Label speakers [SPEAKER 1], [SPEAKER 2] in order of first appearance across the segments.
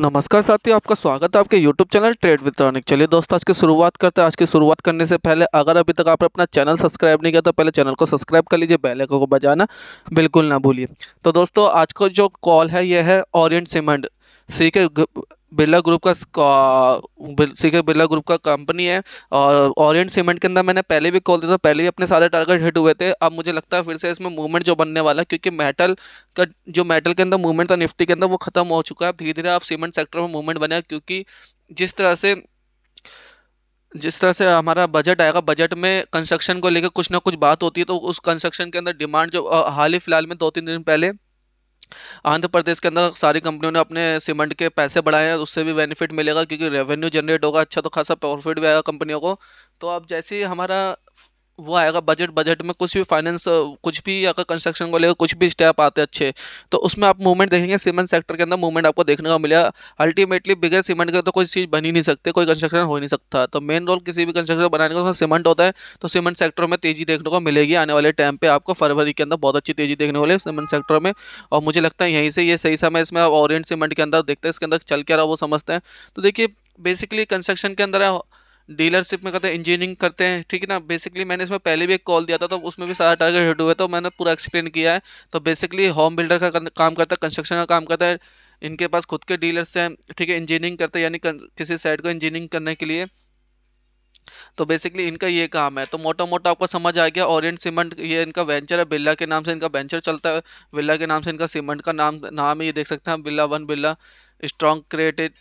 [SPEAKER 1] नमस्कार साथियों आपका स्वागत है आपके YouTube चैनल ट्रेड वित्रनिक चलिए दोस्तों आज की शुरुआत करते हैं आज की शुरुआत करने से पहले अगर अभी तक आपने अपना चैनल सब्सक्राइब नहीं किया तो पहले चैनल को सब्सक्राइब कर लीजिए बेल आइकन को बजाना बिल्कुल ना भूलिए तो दोस्तों आज का जो कॉल है यह है ओरिएंट सीमेंट सी के बिरला ग्रुप का सीखे बिरला ग्रुप का कंपनी है और ओरिएंट सीमेंट के अंदर मैंने पहले भी कॉल दिया था पहले भी अपने सारे टारगेट हिट हुए थे अब मुझे लगता है फिर से इसमें मूवमेंट जो बनने वाला है क्योंकि मेटल का जो मेटल के अंदर मूवमेंट था निफ्टी के अंदर वो खत्म हो चुका है धीरे धीरे आप सीमेंट सेक्टर में मूवमेंट बनेगा क्योंकि जिस तरह से जिस तरह से हमारा बजट आएगा बजट में कंस्ट्रक्शन को लेकर कुछ ना कुछ बात होती है तो उस कंस्ट्रक्शन के अंदर डिमांड जो हाल ही फिलहाल में दो तीन दिन पहले आंध्र प्रदेश के अंदर सारी कंपनियों ने अपने सीमेंट के पैसे बढ़ाए हैं उससे भी बेनिफिट मिलेगा क्योंकि रेवेन्यू जनरेट होगा अच्छा तो खासा प्रॉफिट भी आएगा कंपनियों को तो अब जैसे ही हमारा वो आएगा बजट बजट में कुछ भी फाइनेंस कुछ भी अगर कंस्ट्रक्शन को लेकर कुछ भी स्टेप आते अच्छे तो उसमें आप मूवमेंट देखेंगे सीमेंट सेक्टर के अंदर मूवमेंट आपको देखने को मिलेगा अल्टीमेटली बिगर सीमेंट के तो कोई चीज़ बनी नहीं सकती कोई कंस्ट्रक्शन हो नहीं सकता तो मेन रोल किसी भी कंस्ट्रक्शन बनाने का सीमेंट होता है तो सीमेंट सेक्टर में तेज़ी देखने को मिलेगी आने वाले टाइम पर आपको फरवरी के अंदर बहुत अच्छी तेज़ी देखने वाले सीमेंट सेक्टर में और मुझे लगता है यहीं से ये सही समय इसमें आप ऑरेंट सीमेंट के अंदर देखते हैं इसके अंदर चल क्या रहा वो समझते हैं तो देखिए बेसिकली कंस्ट्रक्शन के अंदर डीलरशिप में कहते हैं इंजीनियरिंग करते हैं ठीक है ना बेसिकली मैंने इसमें पहले भी एक कॉल दिया था तो उसमें भी सारा टारगेट हिट हुआ तो मैंने पूरा एक्सप्लेन किया है तो बेसिकली होम बिल्डर का काम करता है कंस्ट्रक्शन का काम करता है इनके पास खुद के डीलर्स हैं ठीक है इंजीनियरिंग करते हैं यानी किसी साइड को इंजीनियरिंग करने के लिए तो बेसिकली इनका ये काम है तो मोटा मोटा आपको समझ आ गया ओरियंट सीमेंट ये इनका वेंचर है बिल्ला के नाम से इनका वेंचर चलता है बिल्ला के नाम से इनका सीमेंट का नाम नाम ये देख सकते हैं बिल्ला वन बिल्ला स्ट्रॉन्ग क्रिएटेड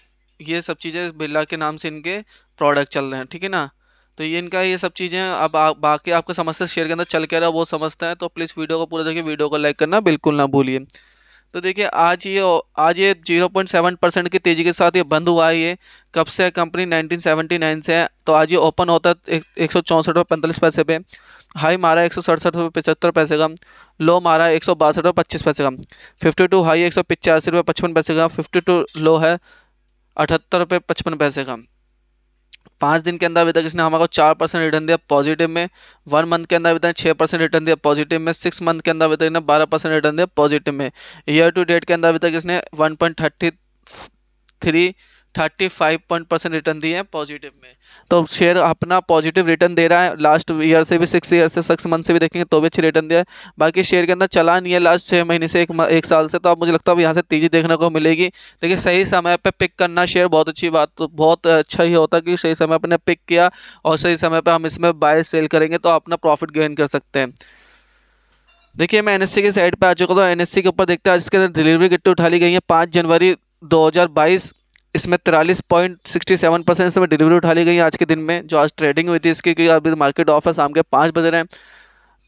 [SPEAKER 1] ये सब चीज़ें बिरला के नाम से इनके प्रोडक्ट चल रहे हैं ठीक है ना तो ये इनका ये सब चीज़ें अब बाकी आपको समझते शेयर के अंदर चल के रहा वो समझता है तो प्लीज़ वीडियो को पूरा देखिए वीडियो को लाइक करना बिल्कुल ना भूलिए तो देखिए आज ये आज ये 0.7 परसेंट की तेज़ी के साथ ये बंद हुआ है ये कब से कंपनी 1979 से है तो आज ये ओपन होता है एक सौ चौंसठ रुपये पैंतालीस पैसे पे हाई मारा एक सौ सड़सठ रुपये पचहत्तर पैसे का लो मारा एक सौ बासठ रुपये पच्चीस पैसे का फिफ्टी टू हाई एक सौ पिचासी रुपये पचपन पैसे का फिफ्टी टू लो है अठहत्तर रुपये पचपन पैसे का पाँच दिन के अंदर अभी तक इसने हमारे चार परसेंट रिटर्न दिया पॉजिटिव में वन मंथ के अंदर अभी तक छः परसेंट रिटर्न दिया पॉजिटिव में सिक्स मंथ के अंदर अभी तक इसने बारह परसेंट रिटर्न दिया पॉजिटिव में ईयर टू डेट के अंदर अभी तक इसने one point thirty three thirty five point percent return दिए हैं पॉजिटिव में तो शेयर अपना पॉजिटिव रिटर्न दे रहा है लास्ट ईयर से भी सिक्स ईयर से सिक्स मंथ से भी देखेंगे तो भी अच्छी रिटर्न दिया है बाकी शेयर के अंदर चला नहीं है लास्ट छः महीने से एक, एक साल से तो अब मुझे लगता है यहाँ से तेजी देखने को मिलेगी देखिए सही समय पर पिक करना शेयर बहुत अच्छी बात तो बहुत अच्छा ही होता कि सही समय पर पिक किया और सही समय पर हम इसमें बाय सेल करेंगे तो अपना प्रॉफिट गेन कर सकते हैं देखिए मैं सी e की साइड पर आ चुका था सी e के ऊपर देखते हैं इसके अंदर डिलीवरी गिट्टी उठा ली गई है पाँच जनवरी बाईस इसमें तिरालीस पॉइंट सिक्सटी सेवन परसेंट इसमें डिलीवरी उठा ली गई आज के दिन में जो आज ट्रेडिंग हुई थी इसकी क्योंकि अभी मार्केट ऑफ है शाम के पाँच बज रहे हैं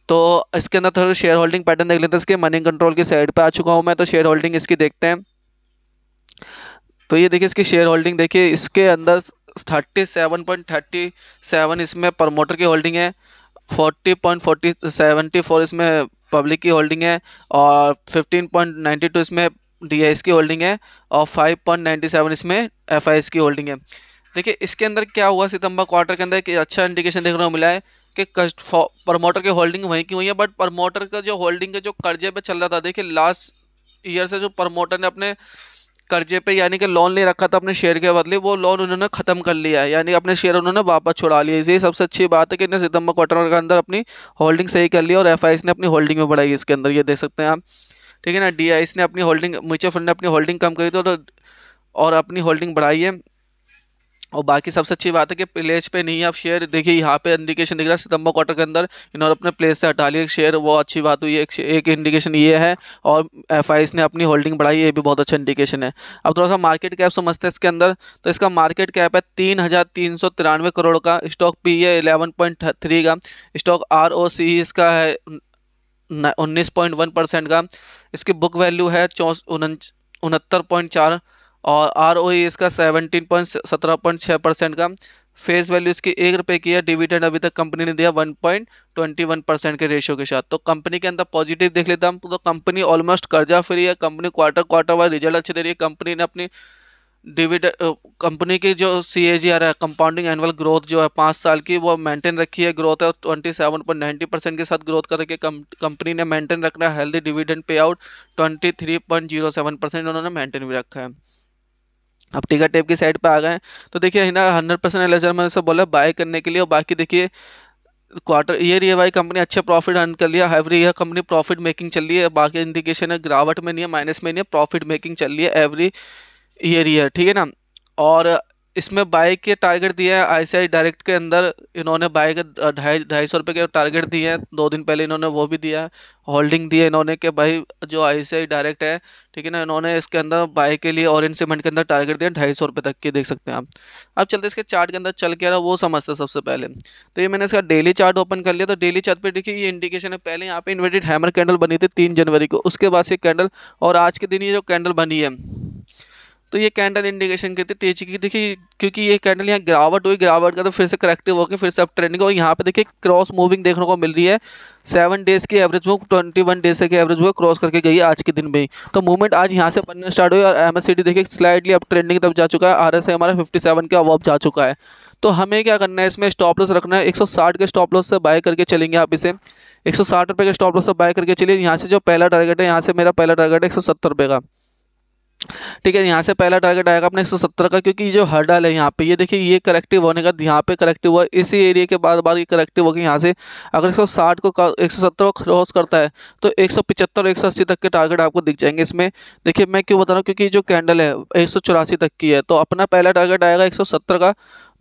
[SPEAKER 1] तो इसके अंदर थोड़ा शेयर होल्डिंग पैटर्न देख लेते हैं इसके मनी कंट्रोल की साइड पर आ चुका हूँ मैं तो शेयर होल्डिंग इसकी देखते हैं तो ये देखिए इसकी शेयर होल्डिंग देखिए इसके अंदर thirty seven point thirty seven इसमें प्रमोटर की होल्डिंग है forty point forty seventy four इसमें पब्लिक की होल्डिंग है और फिफ्टीन पॉइंट नाइन्टी टू इसमें डी की होल्डिंग है और 5.97 इसमें एफ की होल्डिंग है देखिए इसके अंदर क्या हुआ सितंबर क्वार्टर के अंदर एक अच्छा इंडिकेशन देखने को मिला है कि प्रमोटर की होल्डिंग वहीं की हुई है बट प्रमोटर का जो होल्डिंग का जो कर्जे पे चल रहा था देखिए लास्ट ईयर से जो प्रमोटर ने अपने कर्जे पे यानी कि लोन ले रखा था अपने शेयर के बदले वो लोन उन्होंने ख़त्म कर लिया है यानी अपने शेयर उन्होंने वापस छुड़ा लिया इसलिए सबसे अच्छी बात है कि इन्हें सितंबर क्वार्टर के अंदर अपनी होल्डिंग सही कर ली और एफ ने अपनी होल्डिंग में बढ़ाई इसके अंदर ये देख सकते हैं आप ठीक है ना डी ने अपनी होल्डिंग म्यूचुअल फंड ने अपनी होल्डिंग कम करी तो, तो और अपनी होल्डिंग बढ़ाई है और बाकी सबसे अच्छी बात है कि प्लेस पे नहीं आप शेयर देखिए यहाँ पे इंडिकेशन दिख रहा है सितंबर क्वार्टर के अंदर इन्होंने अपने प्लेस से हटा लिया शेयर वो अच्छी बात हुई एक एक इंडिकेशन ये है और एफ ने अपनी होल्डिंग बढ़ाई ये भी बहुत अच्छा इंडिकेशन है अब थोड़ा सा मार्केट कैप समझते हैं इसके अंदर तो इसका मार्केट कैप है तीन करोड़ का स्टॉक पी है इलेवन का स्टॉक आर e इसका है उन्नीस पॉइंट वन परसेंट का इसकी बुक वैल्यू है उनहत्तर पॉइंट चार और आर ओ e इसका सेवनटीन पॉइंट सत्रह पॉइंट छः परसेंट का फेस वैल्यू इसकी एक रुपये की है डिविडेंड अभी तक कंपनी ने दिया one point twenty one percent के रेशियो के साथ तो कंपनी के अंदर पॉजिटिव देख लेते हम तो कंपनी ऑलमोस्ट कर्जा फ्री है company quarter quarter wise result अच्छे दे रही है कंपनी ने अपनी डिविड कंपनी की जो सी ए जी आर है कंपाउंडिंग एनुअल ग्रोथ जो है पाँच साल की वो मेंटेन रखी है ग्रोथ है twenty seven point ninety percent के साथ ग्रोथ करके कंपनी ने मेंटेन रखना है healthy dividend payout twenty three point zero seven percent उन्होंने मेंटेन भी रखा है अब टिकट टेप की साइड पर आ गए तो देखिए ना हंड्रेड परसेंट एलेजर में से बोला बाय करने के लिए और बाकी देखिए क्वार्टर ईयर ये भाई कंपनी अच्छे प्रॉफिट अर्न कर लिया every year company profit making चल रही है बाकी इंडिकेशन है गिरावट में नहीं है माइनस में नहीं है प्रॉफिट मेकिंग चल रही है एवरी ईयर ईयर ठीक है ना और इसमें बाइक के टारगेट दिए हैं आईसीआई डायरेक्ट के अंदर इन्होंने बाइक ढाई ढाई सौ रुपये के टारगेट दिए हैं दो दिन पहले इन्होंने वो भी दिया है होल्डिंग दी है इन्होंने कि भाई जो आईसीआई डायरेक्ट है ठीक है ना इन्होंने इसके अंदर बाइक के लिए इन सीमेंट के अंदर टारगेट दिया ढाई सौ रुपये तक के देख सकते हैं आप अब चलते इसके चार्ट के अंदर चल के रहा वो समझते हैं सबसे पहले तो ये मैंने इसका डेली चार्ट ओपन कर लिया तो डेली चार्ट पर देखिए ये इंडिकेशन है पहले यहाँ पे इन्वर्टेड हैमर कैंडल बनी थी तीन जनवरी को उसके बाद से कैंडल और आज के दिन ये जो कैंडल बनी है तो ये कैंडल इंडिकेशन कहते हैं तेजी की देखिए क्योंकि ये कैंडल यहाँ गिरावट हुई गिरावट का तो फिर से करेक्टिव होकर फिर से अप ट्रेंडिंग और यहाँ पे देखिए क्रॉस मूविंग देखने को मिल रही है सेवन डेज की एवरेज वो ट्वेंटी वन डेज के एवरेज वो क्रॉस करके गई है आज के दिन में तो मूवमेंट आज यहाँ से बनना स्टार्ट हुई और एम देखिए स्लाइडली अब ट्रेंडिंग तब जा चुका है आर हमारा फिफ्टी के अब जा चुका है तो हमें क्या करना है इसमें स्टॉप लॉस रखना है 160 के स्टॉप लॉस से बाय करके चलेंगे आप इसे एक सौ के स्टॉप लॉस से बाय करके चलिए यहाँ से जो पहला टारगेट है यहाँ से मेरा पहला टारगेट है एक सौ का ठीक है यहाँ से पहला टारगेट आएगा अपने 170 का क्योंकि जो हर्डल है यहाँ पे ये देखिए ये करेक्टिव होने का यहाँ पे करेक्टिव हुआ इसी एरिया के बाद बाद ये करेक्टिव होगी यहाँ से अगर 160 को एक सौ को क्रॉस करता है तो एक सौ तक के टारगेट आपको दिख जाएंगे इसमें देखिए मैं क्यों बता रहा हूँ क्योंकि जो कैंडल है एक तक की है तो अपना पहला टारगेट आएगा एक का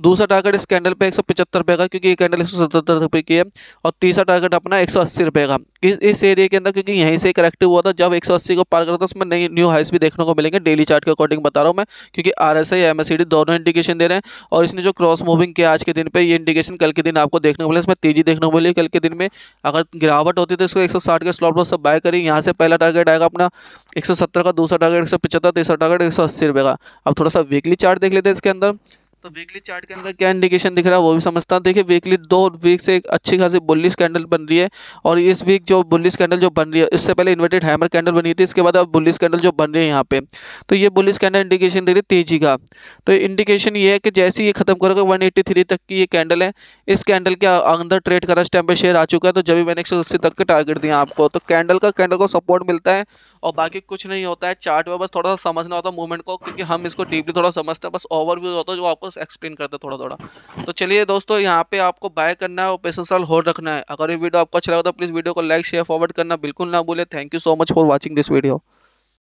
[SPEAKER 1] दूसरा टारगेट इस कैंडल पे एक सौ पे का क्योंकि ये कैंडल एक सौ रुपये की है और तीसरा टारगेट अपना एक सौ रुपये का इस एरिया के अंदर क्योंकि यहीं से करेक्टिव हुआ था जब एक को पार करता था उसमें नई न्यू हाइस भी देखने को मिलेंगे देखें डेली चार्ट के अकॉर्डिंग बता रहा हूँ मैं क्योंकि R S I M S C D दोनों इंडिकेशन दे रहे हैं और इसने जो क्रॉस मूविंग किया आज के दिन पर ये इंडिकेशन कल के दिन आपको देखने को मिले इसमें तेजी देखने को मिली कल के दिन में अगर गिरावट होती तो इसको एक सौ साठ के स्लॉट पर सब बाय करें यहाँ से पहला टारगेट आएगा अपना एक सौ सत्तर का दूसरा टारगेट एक सौ पचहत्तर तीसरा टारगेट एक सौ अस्सी रुपये का अब थोड़ा सा वीकली चार्ट देख लेते हैं इसके अंदर तो वीकली चार्ट के अंदर क्या इंडिकेशन दिख रहा है वो भी समझता हूँ देखिए वीकली दो वीक से एक अच्छी खासी बुलिस कैंडल बन रही है और इस वीक जो बुलिस कैंडल जो बन रही है इससे पहले इन्वर्टेड हैमर कैंडल बनी थी इसके बाद अब बुलिस कैंडल जो बन रही है यहाँ पे तो ये बुलिस कैंडल इंडिकेशन दे रही है तेजी का तो इंडिकेशन ये है कि जैसे ये खत्म करोगे वन तक की ये कैंडल है इस कैंडल के अंदर ट्रेड करा टाइम पर शेयर आ चुका है तो जब भी मैंने एक तक का टारगेट दिया आपको तो कैंडल का कैंडल को सपोर्ट मिलता है और बाकी कुछ नहीं होता है चार्ट में बस थोड़ा सा समझना होता है मूवमेंट को क्योंकि हम इसको डीपली थोड़ा समझते हैं बस ओवरव्यू होता है जो आपको बस एक्सप्लेन करता थोड़ा थोड़ा तो चलिए दोस्तों यहाँ पे आपको बाय करना है और पेशेंस साल होल्ड रखना है अगर ये वीडियो आपको अच्छा लगा तो प्लीज़ वीडियो को लाइक शेयर फॉरवर्ड करना बिल्कुल ना भूले thank you so much for watching this video